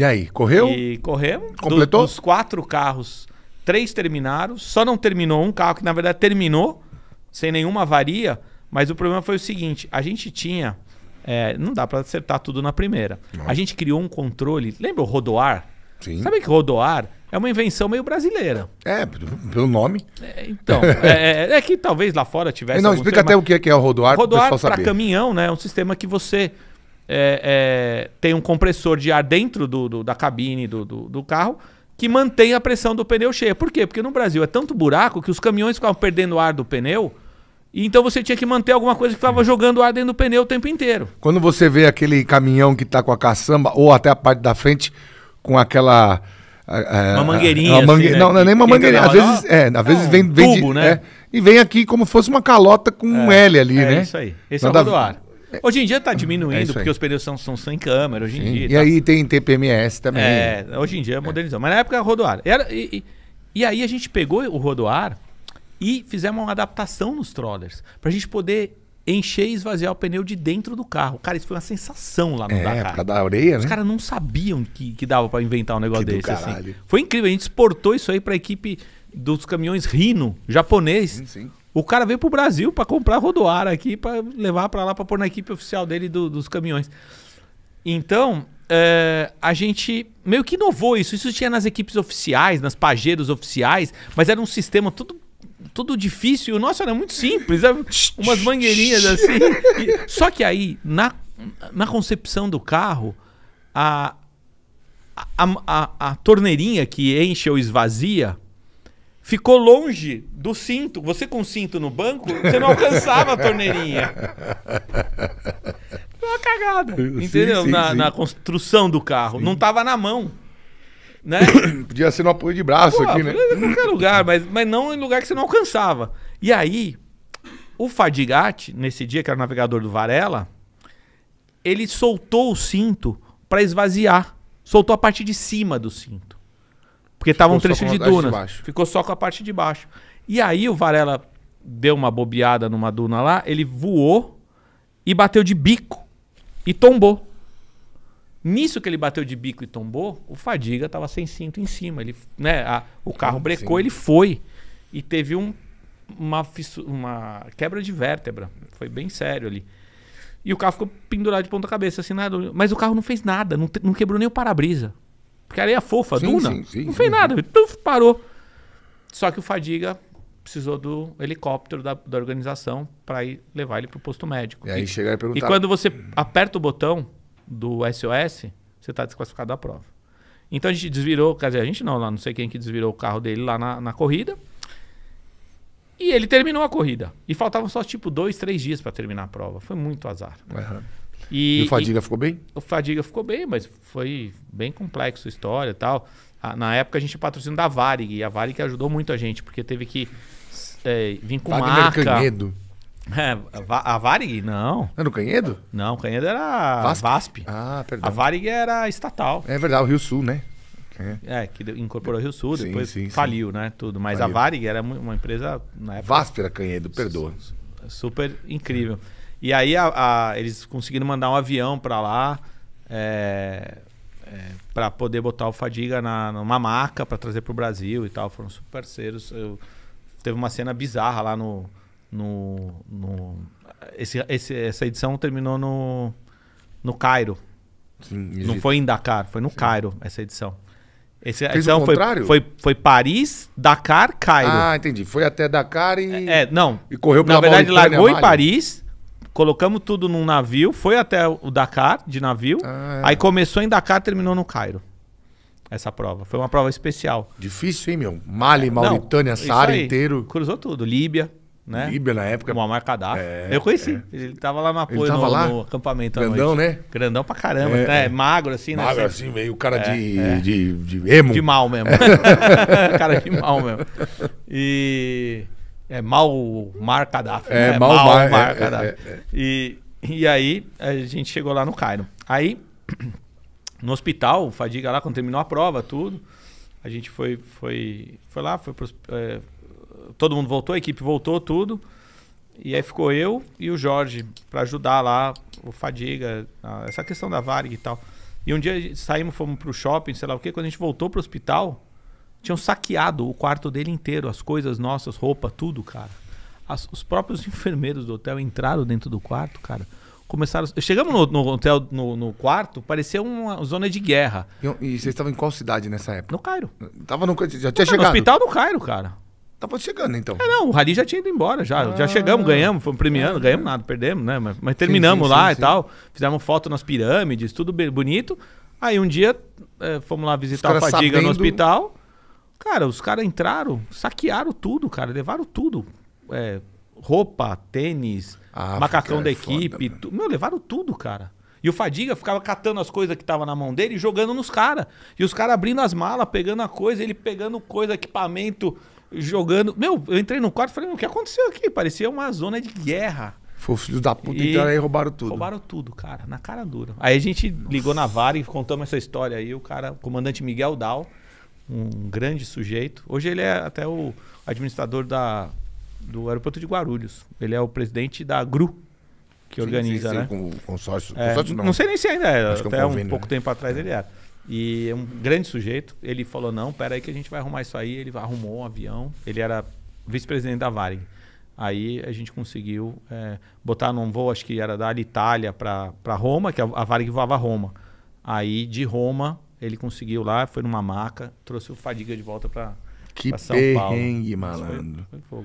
E aí, correu? E corremos. Completou? Do, dos quatro carros, três terminaram. Só não terminou um carro que, na verdade, terminou sem nenhuma avaria. Mas o problema foi o seguinte: a gente tinha. É, não dá para acertar tudo na primeira. Não. A gente criou um controle. Lembra o Rodoar? Sim. Sabe que Rodoar é uma invenção meio brasileira. É, pelo nome. É, então, é, é, é, que talvez lá fora tivesse. Não, explica até o que é, que é o Rodoar. Rodoar para caminhão, né? É um sistema que você é, é, tem um compressor de ar dentro do, do da cabine do, do, do, carro que mantém a pressão do pneu cheia. Por quê? Porque no Brasil é tanto buraco que os caminhões ficavam perdendo ar do pneu. E então você tinha que manter alguma coisa que estava jogando ar dentro do pneu o tempo inteiro. Quando você vê aquele caminhão que está com a caçamba ou até a parte da frente com aquela é, uma mangueirinha. É uma mangue... assim, né? Não, não é nem uma mangueirinha. Às vezes, é, às vezes é um vem, tubo, de, né? É, e vem aqui como fosse uma calota com um é, L ali, é né? É isso aí. Esse Nada é o rodoar. Hoje em dia está diminuindo, é porque os pneus são, são sem câmera, hoje Sim. em dia. E tá... aí tem TPMS também. É, hoje em dia é modernizou. Mas na época rodoar. Era, e, e, e aí a gente pegou o rodoar e fizemos uma adaptação nos trollers. Pra gente poder encher e esvaziar o pneu de dentro do carro. Cara, isso foi uma sensação lá no é, Dakar. Por da areia, né? Os caras não sabiam que, que dava para inventar um negócio que desse. Assim. Foi incrível. A gente exportou isso aí pra equipe dos caminhões Rino, japonês. Sim, sim. O cara veio pro Brasil para comprar rodoar aqui, para levar para lá, para pôr na equipe oficial dele do, dos caminhões. Então, é, a gente meio que inovou isso. Isso tinha nas equipes oficiais, nas pajeiros oficiais, mas era um sistema tudo tudo difícil. O nosso era muito simples, era umas mangueirinhas assim. E, só que aí, na, na concepção do carro, a, a, a, a torneirinha que enche ou esvazia ficou longe do cinto. Você com cinto no banco, você não alcançava a torneirinha. Foi uma cagada, entendeu? Sim, na, sim. na, construção do carro. Não tava na mão. Né? Podia ser no apoio de braço Pô, aqui, né? Em qualquer lugar, mas, mas não em lugar que você não alcançava. E aí, o Fadigatti, nesse dia, que era o navegador do Varela, ele soltou o cinto para esvaziar. Soltou a parte de cima do cinto. Porque estava um trecho de dunas. De ficou só com a parte de baixo. E aí o Varela deu uma bobeada numa duna lá, ele voou e bateu de bico e tombou. Nisso que ele bateu de bico e tombou, o Fadiga estava sem cinto em cima. Ele, né, a, o carro brecou, sim. ele foi. E teve um, uma, uma, quebra de vértebra. Foi bem sério ali. E o carro ficou pendurado de ponta cabeça, assim, nada. Mas o carro não fez nada, não, não quebrou nem o para-brisa. Porque areia é fofa, sim, duna. Sim, sim, não fez nada, tuf, parou. Só que o Fadiga precisou do helicóptero da, da organização para ir levar ele para o posto médico. E aí chegar e perguntar. E quando você aperta o botão do SOS, você está desclassificado da prova. Então a gente desvirou, quer dizer, a gente não, lá não sei quem que desvirou o carro dele lá na, na corrida. E ele terminou a corrida. E faltavam só tipo dois, três dias para terminar a prova. Foi muito azar. Uhum. E, e o Fadiga e, ficou bem? O Fadiga ficou bem, mas foi bem complexo a história e tal. A, na época a gente patrocinou da Varig, e a Varig ajudou muito a gente, porque teve que é, vir com Wagner marca. Canhedo. É, a, Varig, não. Era o Canhedo? Não, o Canhedo era Vasp. VASP. Ah, perdão. A Varig era estatal. É verdade, o Rio Sul, né? É, é que incorporou o Rio Sul, depois sim, faliu, sim. né? Tudo. Mas a Varig era uma empresa na época. Vasp era Canhedo, perdoa. Super incrível. E aí a, a, eles conseguiram mandar um avião para lá é, é, para poder botar o Fadiga na, numa maca para trazer para o Brasil e tal. Foram super parceiros. Eu, teve uma cena bizarra lá no. no, no esse, esse, essa edição terminou no, no Cairo. Sim, Não foi em Dakar, foi no Sim. Cairo essa edição. Esse, Fez então foi, foi, foi, Paris, Dakar, Cairo. Ah, entendi. Foi até Dakar e. É, é não. E correu pela Na verdade, Mauritânia, largou em Paris, colocamos tudo num navio, foi até o Dakar de navio, ah, é. aí começou em Dakar, terminou no Cairo. Essa prova. Foi uma prova especial. Difícil, hein, meu? Mali, Mauritânia, Saara inteiro. Cruzou tudo. Líbia, né? Líbia na época. Uma Gaddafi. É, eu conheci. É. Ele tava lá no apoio, tava no, lá? no acampamento Grandão, né? Grandão pra caramba. É, né? é, Magro assim, né? Magro assim, meio cara é, de, é. de, de emo. De mal mesmo. cara de mal mesmo. E é mal Mar Gaddafi. É, né? mal, mal Mar, mar é, é, é, é, e, e aí a gente chegou lá no Cairo. Aí, no hospital, Fadiga lá, quando terminou a prova, tudo, a gente foi, foi, foi lá, foi é, todo mundo voltou, a equipe voltou, tudo. E aí ficou eu e o Jorge para ajudar lá o Fadiga, essa questão da Varig e tal. E um dia saímos, fomos pro shopping, sei lá o quê. Quando a gente voltou pro hospital, tinham saqueado o quarto dele inteiro, as coisas nossas, roupa, tudo, cara. As, os próprios enfermeiros do hotel entraram dentro do quarto, cara. Começaram. Chegamos no, no hotel, no, no, quarto, parecia uma zona de guerra. E, e vocês estavam em qual cidade nessa época? No Cairo. Tava no. Já tinha chegado. hospital do Cairo, cara. Tava chegando, então. É, não, o Rally já tinha ido embora, já. Ah, já chegamos, ah. ganhamos, fomos premiando, é. ganhamos nada, perdemos, né? Mas, mas terminamos sim, sim, lá sim, e tal. Fizemos foto nas pirâmides, tudo bonito. Aí um dia é, fomos lá visitar a Fadiga sabendo... no hospital. Cara, os caras entraram, saquearam tudo, cara, levaram tudo. É, roupa, tênis, ah, macacão é da equipe. Foda, tu, meu, levaram tudo, cara. E o Fadiga ficava catando as coisas que tava na mão dele e jogando nos caras. E os caras abrindo as malas, pegando a coisa, ele pegando coisa, equipamento, jogando. Meu, eu entrei no quarto e falei, o que aconteceu aqui? Parecia uma zona de guerra. Foi os filhos da puta e então, aí roubaram tudo. Roubaram tudo, cara, na cara dura. Aí a gente ligou na vara e contamos essa história aí. O cara, o comandante Miguel Dal, um grande sujeito. Hoje ele é até o administrador da, do aeroporto de Guarulhos. Ele é o presidente da GRU, que sim, organiza, sim, sim, né? Com o consórcio. É, consórcio não. não. sei nem se ainda é, até é um, convênio, um pouco né? tempo atrás ele era. E é um grande sujeito. Ele falou, não, espera aí que a gente vai arrumar isso aí. Ele arrumou um avião. Ele era vice-presidente da Varig. Aí a gente conseguiu é, botar num voo, acho que era da Itália para Roma, que a, a Varig voava Roma. Aí de Roma ele conseguiu lá, foi numa maca, trouxe o Fadiga de volta para São Paulo. Que perrengue, malandro. Foi, foi fogo.